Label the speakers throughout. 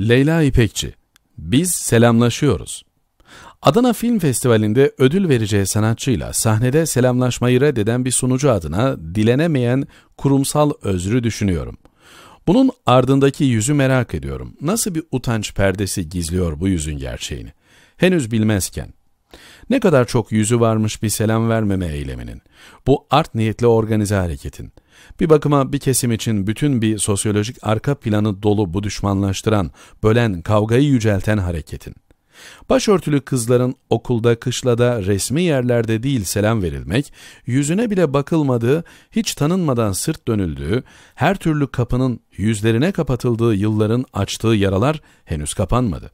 Speaker 1: Leyla İpekçi, Biz Selamlaşıyoruz. Adana Film Festivali'nde ödül vereceği sanatçıyla sahnede selamlaşmayı reddeden bir sunucu adına dilenemeyen kurumsal özrü düşünüyorum. Bunun ardındaki yüzü merak ediyorum. Nasıl bir utanç perdesi gizliyor bu yüzün gerçeğini? Henüz bilmezken ne kadar çok yüzü varmış bir selam vermeme eyleminin, bu art niyetli organize hareketin, bir bakıma bir kesim için bütün bir sosyolojik arka planı dolu bu düşmanlaştıran, bölen, kavgayı yücelten hareketin, başörtülü kızların okulda, kışlada, resmi yerlerde değil selam verilmek, yüzüne bile bakılmadığı, hiç tanınmadan sırt dönüldüğü, her türlü kapının yüzlerine kapatıldığı yılların açtığı yaralar henüz kapanmadı.''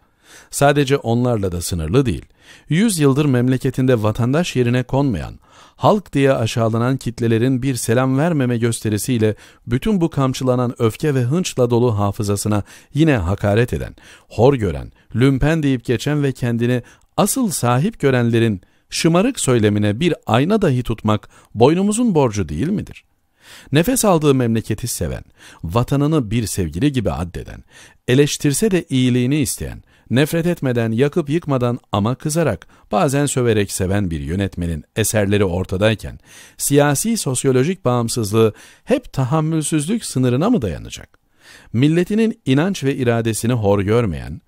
Speaker 1: Sadece onlarla da sınırlı değil. Yüz yıldır memleketinde vatandaş yerine konmayan, halk diye aşağılanan kitlelerin bir selam vermeme gösterisiyle bütün bu kamçılanan öfke ve hınçla dolu hafızasına yine hakaret eden, hor gören, lümpen deyip geçen ve kendini asıl sahip görenlerin şımarık söylemine bir ayna dahi tutmak boynumuzun borcu değil midir?'' Nefes aldığı memleketi seven, vatanını bir sevgili gibi addeden, eleştirse de iyiliğini isteyen, nefret etmeden, yakıp yıkmadan ama kızarak, bazen söverek seven bir yönetmenin eserleri ortadayken, siyasi sosyolojik bağımsızlığı hep tahammülsüzlük sınırına mı dayanacak? Milletinin inanç ve iradesini hor görmeyen,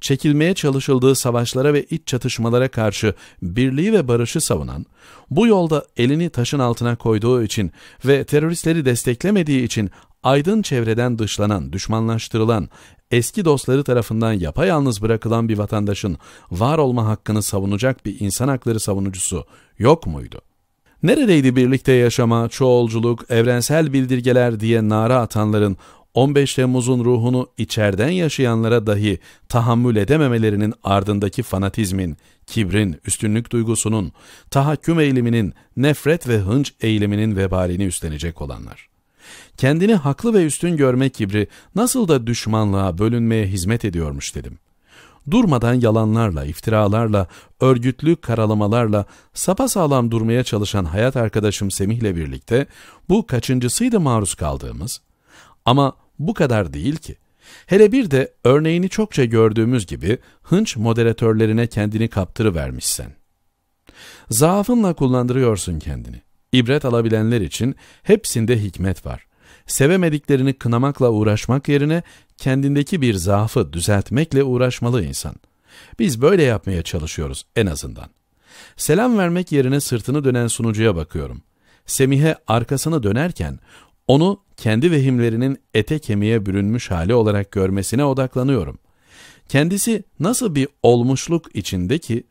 Speaker 1: çekilmeye çalışıldığı savaşlara ve iç çatışmalara karşı birliği ve barışı savunan, bu yolda elini taşın altına koyduğu için ve teröristleri desteklemediği için aydın çevreden dışlanan, düşmanlaştırılan, eski dostları tarafından yapayalnız bırakılan bir vatandaşın var olma hakkını savunacak bir insan hakları savunucusu yok muydu? Neredeydi birlikte yaşama, çoğulculuk, evrensel bildirgeler diye nara atanların 15 Temmuz'un ruhunu içerden yaşayanlara dahi tahammül edememelerinin ardındaki fanatizmin, kibrin, üstünlük duygusunun, tahakküm eğiliminin, nefret ve hınç eğiliminin vebalini üstlenecek olanlar. Kendini haklı ve üstün görme kibri nasıl da düşmanlığa bölünmeye hizmet ediyormuş dedim. Durmadan yalanlarla, iftiralarla, örgütlü karalamalarla sapasağlam durmaya çalışan hayat arkadaşım Semih'le birlikte bu kaçıncısıydı maruz kaldığımız? Ama bu kadar değil ki. Hele bir de örneğini çokça gördüğümüz gibi hınç moderatörlerine kendini kaptırıvermişsen. Zaafınla kullandırıyorsun kendini. İbret alabilenler için hepsinde hikmet var. Sevemediklerini kınamakla uğraşmak yerine kendindeki bir zaafı düzeltmekle uğraşmalı insan. Biz böyle yapmaya çalışıyoruz en azından. Selam vermek yerine sırtını dönen sunucuya bakıyorum. Semih'e arkasını dönerken onu kendi vehimlerinin ete kemiğe bürünmüş hali olarak görmesine odaklanıyorum. Kendisi nasıl bir olmuşluk içinde ki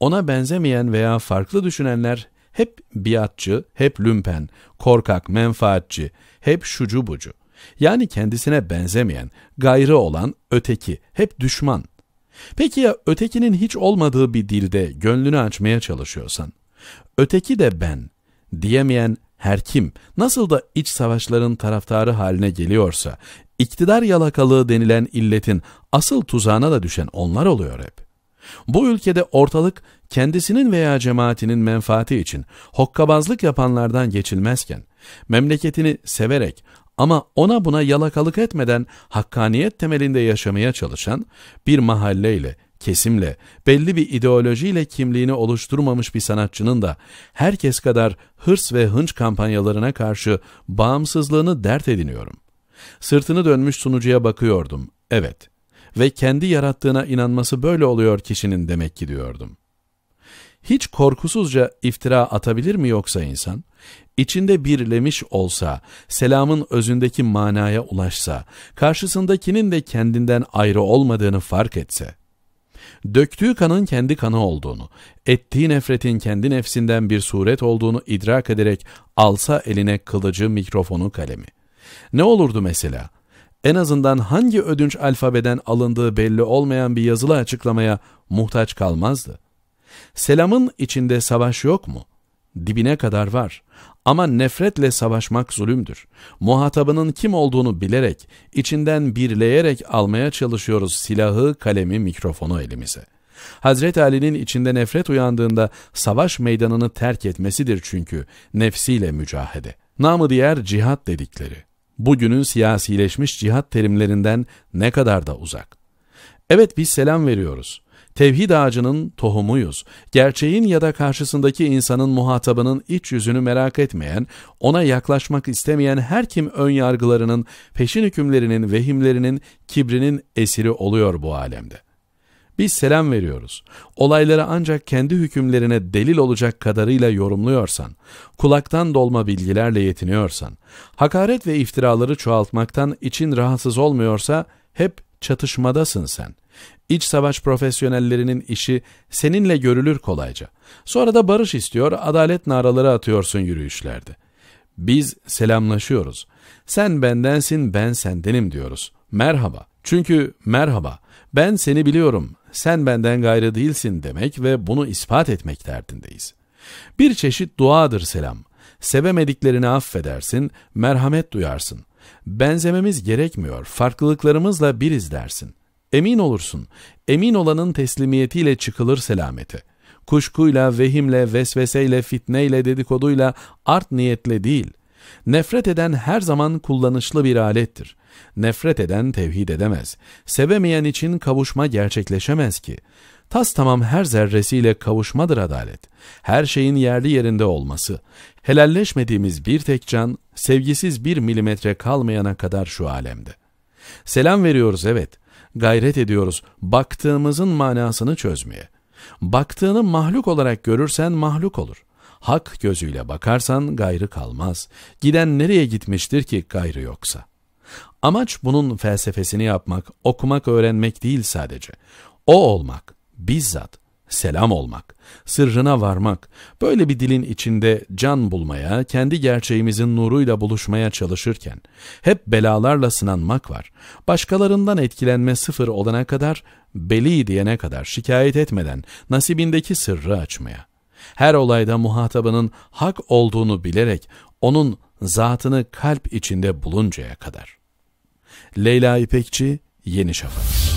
Speaker 1: ona benzemeyen veya farklı düşünenler hep biatçı, hep lümpen, korkak, menfaatçi, hep şucu bucu. Yani kendisine benzemeyen, gayrı olan öteki, hep düşman. Peki ya ötekinin hiç olmadığı bir dilde gönlünü açmaya çalışıyorsan? Öteki de ben diyemeyen her kim nasıl da iç savaşların taraftarı haline geliyorsa, iktidar yalakalığı denilen illetin asıl tuzağına da düşen onlar oluyor hep. Bu ülkede ortalık kendisinin veya cemaatinin menfaati için hokkabazlık yapanlardan geçilmezken, memleketini severek ama ona buna yalakalık etmeden hakkaniyet temelinde yaşamaya çalışan bir mahalleyle kesimle, belli bir ideolojiyle kimliğini oluşturmamış bir sanatçının da herkes kadar hırs ve hınç kampanyalarına karşı bağımsızlığını dert ediniyorum. Sırtını dönmüş sunucuya bakıyordum, evet ve kendi yarattığına inanması böyle oluyor kişinin demek ki diyordum. Hiç korkusuzca iftira atabilir mi yoksa insan? İçinde birlemiş olsa, selamın özündeki manaya ulaşsa, karşısındakinin de kendinden ayrı olmadığını fark etse, Döktüğü kanın kendi kanı olduğunu, ettiği nefretin kendi nefsinden bir suret olduğunu idrak ederek alsa eline kılıcı, mikrofonu, kalemi. Ne olurdu mesela? En azından hangi ödünç alfabeden alındığı belli olmayan bir yazılı açıklamaya muhtaç kalmazdı. Selamın içinde savaş yok mu?'' dibine kadar var. Ama nefretle savaşmak zulümdür. Muhatabının kim olduğunu bilerek, içinden birleyerek almaya çalışıyoruz silahı, kalemi, mikrofonu elimize. Hazreti Ali'nin içinde nefret uyandığında savaş meydanını terk etmesidir çünkü nefsiyle mücahede. Namı diğer cihat dedikleri. Bugünün siyasileşmiş cihat terimlerinden ne kadar da uzak. Evet biz selam veriyoruz. Tevhid ağacının tohumuyuz. Gerçeğin ya da karşısındaki insanın muhatabının iç yüzünü merak etmeyen, ona yaklaşmak istemeyen her kim ön yargılarının, peşin hükümlerinin, vehimlerinin, kibrinin esiri oluyor bu alemde. Biz selam veriyoruz. Olayları ancak kendi hükümlerine delil olacak kadarıyla yorumluyorsan, kulaktan dolma bilgilerle yetiniyorsan, hakaret ve iftiraları çoğaltmaktan için rahatsız olmuyorsa hep Çatışmadasın sen. İç savaş profesyonellerinin işi seninle görülür kolayca. Sonra da barış istiyor, adalet naraları atıyorsun yürüyüşlerde. Biz selamlaşıyoruz. Sen bendensin, ben sendenim diyoruz. Merhaba. Çünkü merhaba, ben seni biliyorum, sen benden gayrı değilsin demek ve bunu ispat etmek derdindeyiz. Bir çeşit duadır selam. Sevemediklerini affedersin, merhamet duyarsın. Benzememiz gerekmiyor, farklılıklarımızla biriz dersin. Emin olursun, emin olanın teslimiyetiyle çıkılır selameti. Kuşkuyla, vehimle, vesveseyle, fitneyle, dedikoduyla, art niyetle değil. Nefret eden her zaman kullanışlı bir alettir. Nefret eden tevhid edemez. Sevemeyen için kavuşma gerçekleşemez ki. Tas tamam her zerresiyle kavuşmadır adalet. Her şeyin yerli yerinde olması. Helalleşmediğimiz bir tek can, sevgisiz bir milimetre kalmayana kadar şu alemde. Selam veriyoruz evet. Gayret ediyoruz baktığımızın manasını çözmeye. Baktığını mahluk olarak görürsen mahluk olur. Hak gözüyle bakarsan gayrı kalmaz. Giden nereye gitmiştir ki gayrı yoksa? Amaç bunun felsefesini yapmak, okumak, öğrenmek değil sadece. O olmak, bizzat selam olmak, sırrına varmak, böyle bir dilin içinde can bulmaya, kendi gerçeğimizin nuruyla buluşmaya çalışırken, hep belalarla sınanmak var. Başkalarından etkilenme sıfır olana kadar, beli diyene kadar şikayet etmeden nasibindeki sırrı açmaya. Her olayda muhatabının hak olduğunu bilerek onun zatını kalp içinde buluncaya kadar. Leyla İpekçi, Yeni Şafak